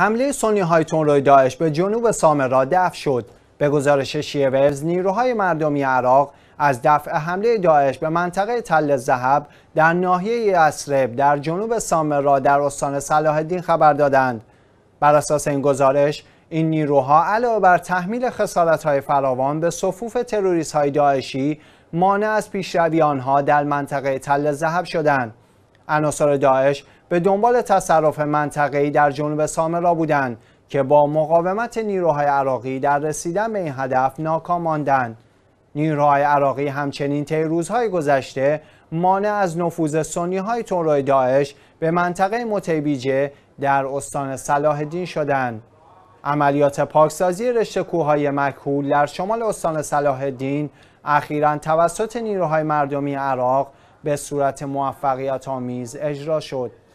حمله سونی هایتون داعش به جنوب سامرا دفع شد. به گزارش شیویز نیروهای مردمی عراق از دفع حمله داعش به منطقه تل زهب در ناحیه یسرب در جنوب سامرا در استان صلاح الدین خبر دادند. بر اساس این گزارش این نیروها علاوه بر تحمیل های فراوان به صفوف های داعشی مانع از پیشروی آنها در منطقه تل زهب شدند. عناصر داعش به دنبال تصرف منطقه‌ای در جنوب سامرا بودند که با مقاومت نیروهای عراقی در رسیدن به این هدف ناکام ماندند نیروهای عراقی همچنین طی روزهای گذشته مانع از نفوذ سنیهای تنروی داعش به منطقه متیبیجه در استان صلاح الدین شدند عملیات پاکسازی رشته کوههای مکهول در شمال استان صلاح الدین اخیرا توسط نیروهای مردمی عراق به صورت موفقیت آمیز اجرا شد.